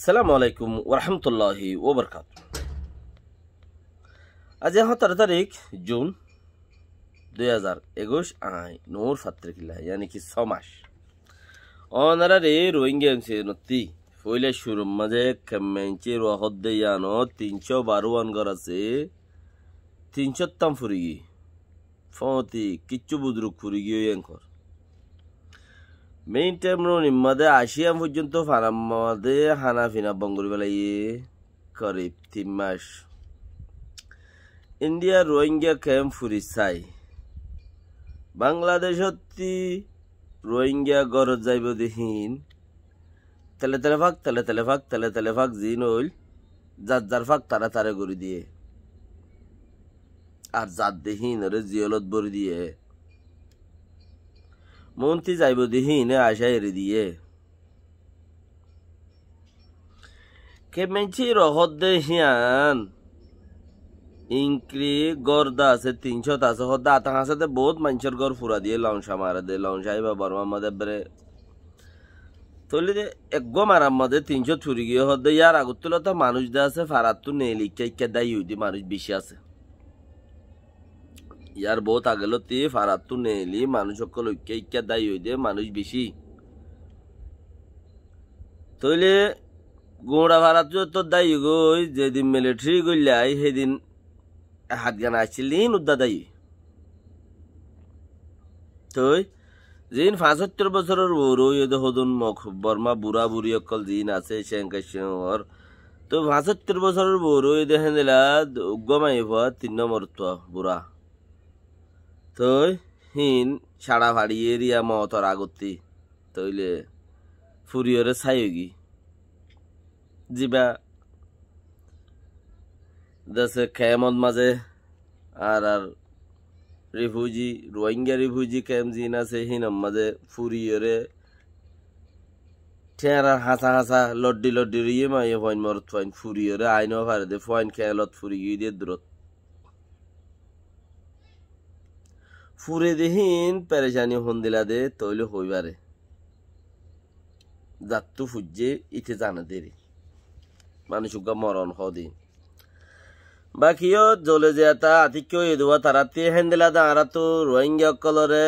সালামু আলাইকুম ওরহামতুল্লাহি ওবরকাত আজ তেরো তারিখ জুন দুই হাজার একুশ আই নূর ফাত্রিকিল্লা ইয়ানি কি ছমাস অনারা রে রোহিঙ্গা এমসি নতি ফইলে শুরু মাঝে খেমেঞ্চি রহদ দেয়ান তিনশো বারো আনগর আছে তিনশো তাম ফুরিগি ফতি কিচ্ছু বুদ্রুক ফুরিগি এঙ্কর মেইন টাইম নিম্মাদে আসিয়াম পর্যন্ত ফানাম্মাদে হানা ফিনা বঙ্গুর বেলাই করিব তিন মাস ইন্ডিয়া রোহিঙ্গা ক্যাম্প বাংলাদেশ বাংলাদেশতি রোহিঙ্গা গরত যাইব দেহীন তেলে তেলে ফাঁক তেলে তেলে ফাঁক তেলে তেলে ফাঁক জিন হইল যার যার ফাঁক তারা তারে গড়ি দিয়ে আর যার দেহীন ওরে জিয়লত ভরে দিয়ে মন্ত্রী যাইব দিহি এনে আশা এরি দিয়ে কেমেছি রহদ দে হিয়ান ইংক্রি গর্দা আছে তিনশো আছে হদ্দা আতাং আছে বহুত মানুষের গড় ফুরা দিয়ে লংসা মারা দে লংসা আইবা বর্মা মধ্যে বেড়ে তলি দে এক গো মারার মাঝে তিনশো চুরি গিয়ে হদ্দে ইয়ার আগত তুলে তো মানুষ দে আছে ফারাত তো নেই লিখা ইকা দায়ী মানুষ বেশি আছে ইয়ার বহুত আগেলতি ফারাত্তু নেলি মানুষ সকল ঐক্যা ইক্যা দায়ী হই দে মানুষ বেশি তৈলে গুঁড়া ভাড়াত তো দায়ী গই যেদিন মিলিটারি গইলাই সেদিন হাত গান আসছিলি উদ্দা দায়ী তই যিন পাঁচত্তর বছরের এদের সদন মুখ বর্মা বুড়া বুড়ি অকল যিন আছে শেঙ্কেশ্বর তো পাঁচত্তর বছরের বড়ই দেখেন দিলা উগ্র হওয়া তিন নম্বর বুড়া তই হিন সাড়া ভাড়ি এরিয়া মতর আগতি তৈলে ফুরিয়রে ছাইগি যিবা দেশে খেয়ামত মাঝে আর আর রিফিউজি রোহিঙ্গা রিফিউজি ক্যাম্প জিন আছে হিনম মাঝে ফুরিয়রে ঠেরা হাসা হাসা লড্ডি লড্ডি রিয়ে মাইয়ে ফাইন মরত ফাইন ফুরিয়রে আইন ফারে দে ফয়েন খেয়ালত ফুরি গিয়ে দিয়ে দূরত ফুরে দেহীন পেরেশানি হন্দিলাদে তৈল হইবারে যাত্রু ফুজে ইতে জানা দেরি মানুষ মরণ হদিন বাকিও জলে যে এটা আতিক্য এদুয়া তারাতি হেন্দিলাদে তো রোহিঙ্গা কলরে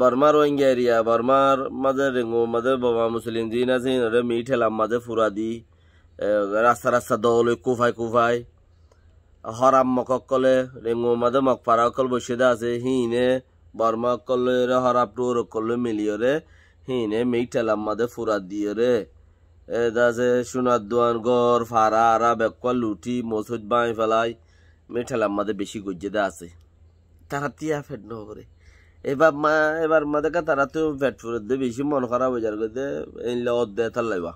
বর্মা রোহিঙ্গা এরিয়া বর্মার মাঝে রেঙ্গু মাঝে বাবা মুসলিম দিন আছে মিঠেলাম মাঝে ফুরা দি রাস্তা রাস্তা দল কুফায় কুফায় হরাম মককলে রেঙু মাদে মকপারা অকল বসিদা আছে হিনে বর্মা কল রে হরাপ ওর কল মিলিয়ে রে হিনে মেই ঠেলাম মাদে ফুরা দিয়ে রে এ দাসে সোনার দোয়ান গর ফারা আরা বেকুয়া লুটি মসুদ বাঁ ফেলাই মেই ঠেলাম মাদে বেশি গজ্জে দা আছে তারা তিয়া ফেট ন এবার মা এবার মাদেকা তারা তো ফেট ফুরে দে বেশি মন খারাপ হয়ে যার গদে এনলে অদ্দে তার লাইবা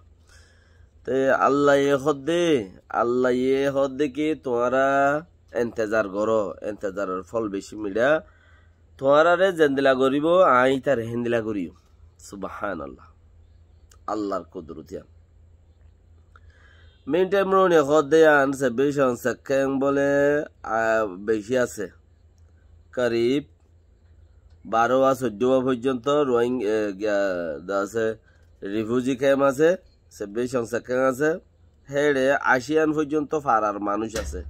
তে আল্লাহ এ হদ্দে আল্লাহ এ হদ্দে কি তোমারা এন্তেজার করো এন্তেজারের ফল বেশি মিলা তোমারারে জেন্দিলা করিব আই তার হেন্দিলা করিও সুবাহান আল্লাহ আল্লাহর কুদরতিয়া মেন টাইম রোনে হদ্দে আনছে বেশি আনছে কেং বলে বেশি আছে করিব বারো বা চোদ্দ পর্যন্ত রোহিঙ্গা আছে রিফিউজি ক্যাম্প আছে চব্বিশ সেকেন্ড আছে হেড়ে আশিয়ান পর্যন্ত ফারার মানুষ আছে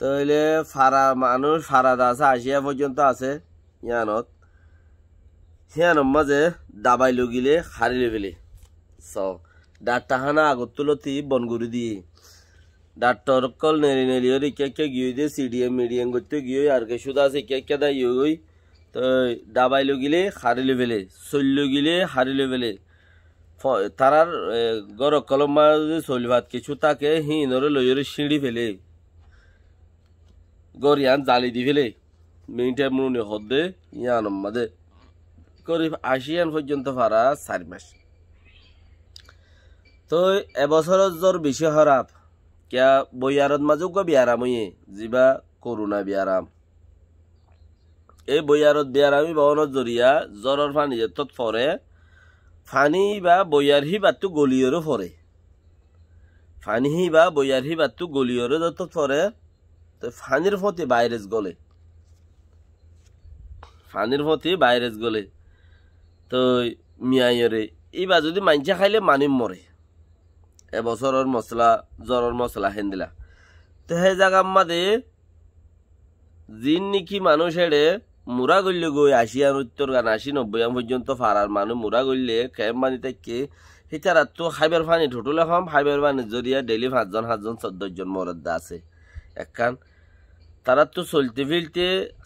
তাহলে ফারা মানুষ ফারাদ আছে আশিয়া পর্যন্ত আছে ইয়ানত সিয়ানোর মাঝে দাবাই লগিলে হারি লগিলে চ ডাট তাহানা আগত তুলতি বনগুড়ি দিয়ে ডাক্তর কল নেড়ি নেড়ি ওর কে গিয়ে দিয়ে সিডিএম মিডিয়াম করতে গিয়ে আর কে শুধু আছে কে কে দাই ওই তো দাবাই লগিলে হারিলে ফেলে চল্লু গিলে হারিলে ফেলে তারার গর কলম মারি ভাত কিছু তাকে হিনরে লইরে সিঁড়ি ফেলে ইয়ান জালি দি ফেলে মিনিটে মুনি দে ইয়ান মাদে আশি আশিয়ান পর্যন্ত ভাড়া চারি মাস তো এবছর জ্বর বেশি খারাপ কিয়া বইয়ারত মাজে গো বিয়ারাম হইয়ে যিবা করুণা বিয়ারাম এই বইয়ারত বিয়ারামি বহনত জরিয়া জ্বরের পানি যে তৎপরে ফানি বা বৈয়ারহি বাতু গলিয়রও পরে ফানিহি বা বৈয়ারহি বাতু গলিয়রও যত ফৰে তো ফানির ফতে বাইরেজ গলে ফানির ফতে বাইরেজ গলে তো মিয়াইরে এইবার যদি মাঞ্জা খাইলে মানিম মরে এবছরের মশলা জ্বরের মশলা হেন দিলা তো সেই জাগাম মাদে জিন নিকি মানুষের মুরা গল্লে গই আর উত্তর গান আশি আম পর্যন্ত ফারার মানুষ মুরা গল্লে খেম মানি থাকে সেটারা তো হাইবার পানি ঢুটুলে খাম খাইবার পানি জরিয়া ডেলি পাঁচজন সাতজন চোদ্দজন মরদ্দা আছে একখান তারা তো চলতে ফিলতে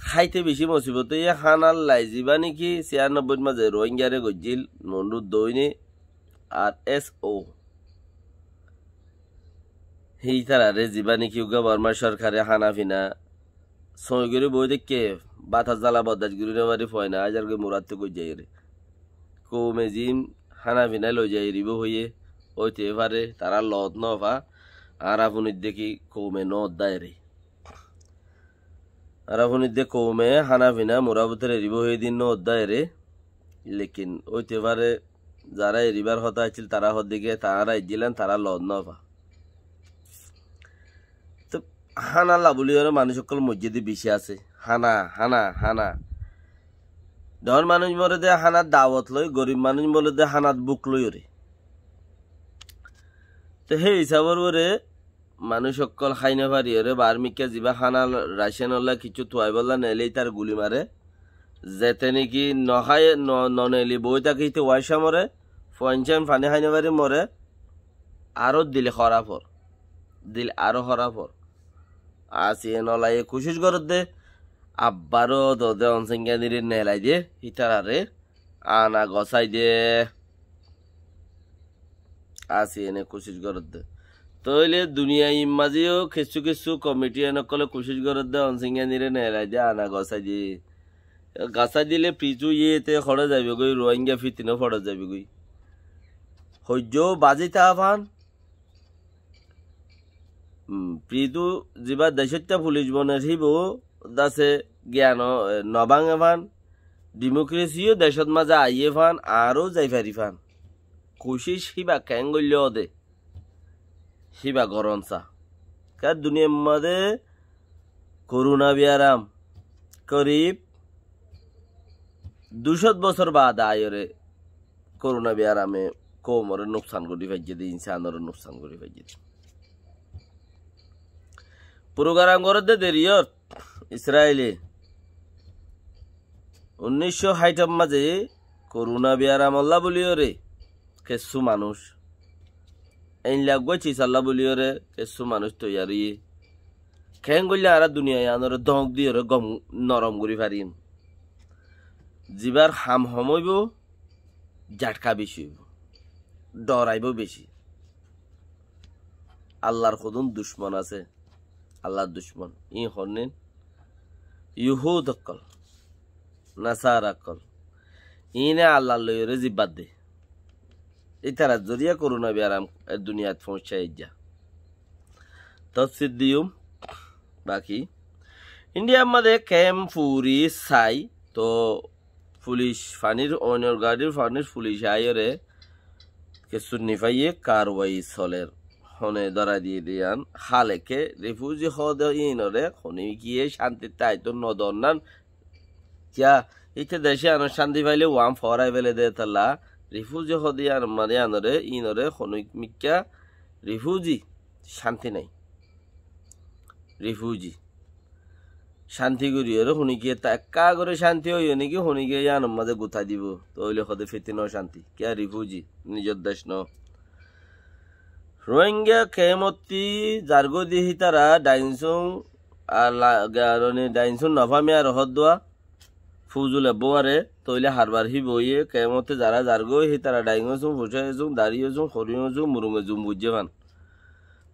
খাইতে বেশি মসিবত ইয়ে খান আর লাইজিবা নাকি ছিয়ানব্বই মাঝে রোহিঙ্গারে গজিল নন্দু দৈনে আর এস ও সেই তারা রে জিবা নাকি উগা বর্মা সরকারে হানা ফিনা সই করে বই দেখে বাতাস জ্বালা বদাস গুড়ির বাড়ি ফয় না আজ আর মোরাতে কই যাই রে কৌমে জিম হানা ভিনাই লই যাই রিব হইয়ে হইতে পারে তারা লত নফা আর আপনির দেখি কৌমে ন অধ্যায় রে আর আপনির দে কৌমে হানা ভিনা মোরাবতের রিব হয়ে দিন ন অধ্যায় রে লেকিন হইতে পারে যারা এরিবার হতা আছিল তারা হদিকে তারা দিলেন তারা লদ নফা তো হানাল্লা বলি মানুষ সকল মসজিদে বেশি আছে হানা হানা হানা ধর মানুষ মরে দে হানাত দাওয়াত লই গরিব মানুষ মরে দে হানাত বুক লই ওরে তো সেই হিসাবর ওরে মানুষ অকল খাই না পারি ওরে বার্মিকে যিবা হানা রাশিয়ান ওলা কিছু থুয়াই বললা নেলেই তার গুলি মারে যেতে নাকি নহাই ননেলি বই তাকে হিতে ওয়াইসা মরে পঞ্চান ফানি খাই না পারি মরে আরও দিলে খরাফর দিল আরও খরাফর আসিয়ে নলাই কুশিস করত দে আব্বারও দদে অনসংখ্যা নিরে নেলাই দে হিতারারে আনা গসাই দে আসি এনে কোশিশ করত দে তইলে দুনিয়া ইমাজিও কিছু কিছু কমিটি এনেকলে কোশিশ করত দে অনসংখ্যা নিরে নেলাই দে আনা গসাই দে গাছা দিলে পিছু ইয়েতে খড়ে যাবে গই রোহিঙ্গা ফিতিনও ফড়ে যাবে গই সহ্য বাজি তাহান প্ৰীতু যিবা দেশত্যা ফুলিজবনে আহিব দাসে জ্ঞান নবাং ফান ডেমোক্রেসিও দেশত মাঝে আইয়ে ফান আরও ফারি ফান খুশি সিবা কেন গল্য দে সিবা গরম চা কার দুনিয়ার মাঝে করুণা বিয়ারাম করিব দুশত বছর বাদ আয়রে করুণা বিয়ারামে কোমরে নোকসান করি ফাইজে দি ইনসানরে নোকসান করি ফাইজে প্রোগ্রাম করে দে দেরিয়ত ইসরায়েলে উনিশশো ষাটর মাঝে করুণা বিয়ারা মল্লা বলিও রে কেসু মানুষ এন লাগবে চিসাল্লা বলিও রে কেসু মানুষ তৈরি খেং গলি আর দুনিয়ায় আনরে দমক দিয়ে রে গম নরম করি পারিম জিবার হাম হমইব জাটকা বেশি হইব ডরাইব বেশি আল্লাহর কদন দুশ্মন আছে আল্লাহর দুশ্মন ই হরনেন ইহুদ অকল নাসার অকল ইনে আল্লাহ লইরে জিব্বাদ দে এই তারা জরিয়া করুন হবে আরাম দুনিয়াত পৌঁছাই যা তৎসিদ্দিউম বাকি ইন্ডিয়া মধ্যে কেম ফুরি সাই তো পুলিশ ফানির অন্য গাড়ির ফানির পুলিশ আয়রে কিছু নিফাইয়ে কারওয়াই সলের হনে দরা দিয়ে দিয়ান খালেকে রিফিউজি হদ ইনরে হনে গিয়ে শান্তি তাই তো নদর নান যা ইতে দেশে আনো শান্তি পাইলে ওয়াম ফরাই ফেলে দে তালা রিফিউজি হদ আর মানে আনরে ইনরে হনুক মিক্কা রিফিউজি শান্তি নাই রিফিউজি শান্তি করি আর শুনিকে একা করে শান্তি হইও নাকি কি ইয়ান মাঝে গুথা দিব তো হইলে সদে ফেতে ন শান্তি কে রিফিউজি নিজের দেশ ন রোহিঙ্গা কেমতি জার্গদিহি তারা ডাইনসুং ডাইনসুং নফামে আর হদোয়া ফুজুলে বোয়ারে তৈলে হারবার হি বইয়ে কেমতে যারা জার্গ হি তারা ডাইংসুং ফুসাইসুং দাঁড়িয়েসুং খরিয়সুং মুরুমেজুং বুঝে পান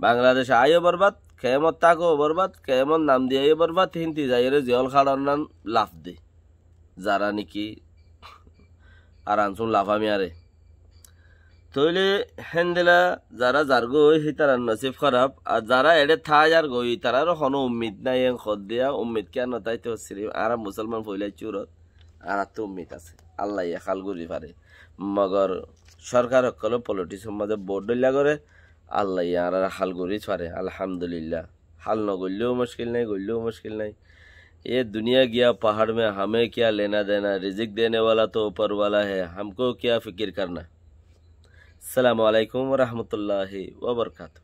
বাংলাদেশ আয়ো বরবাদ কেমত তাকো বরবাদ কেমন নাম দিয়ে আয়ো বরবাদ হিন্দি যাইরে জল খাড়ার নাম লাভ দে যারা নাকি আর আনসুন লাফামিয়ারে তৈলে হেন্দেলা যারা যার গই সি তারার নসিব খারাপ আর যারা এডে থা যার গই তারারও হনো উম্মিদ নাই এং খদ দিয়া উম্মিদ কে নতাই তো শ্রীম আর মুসলমান ফইলাই চুরত আর তো উম্মিদ আছে আল্লাহ খাল গুরি পারে মগর সরকার সকলে পলিটিক্স সমাজে বোর্ড ডইলা করে আল্লাহ আর হাল গুরি ছাড়ে আলহামদুলিল্লাহ হাল ন গড়লেও মুশকিল নাই গড়লেও মুশকিল নাই এ দুনিয়া গিয়া পাহাড় মে হামে কিয়া লেনা দেনা রিজিক দেনে ওয়ালা তো ऊपर হে है কিয়া क्या फिक्र السلام عليكم ورحمة الله وبركاته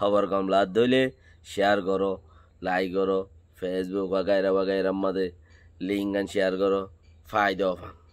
خبر قام لاد دولي شعر کرو لایک کرو فیسبوک وغيره وغيره مده لينغان شعر کرو فایده وفان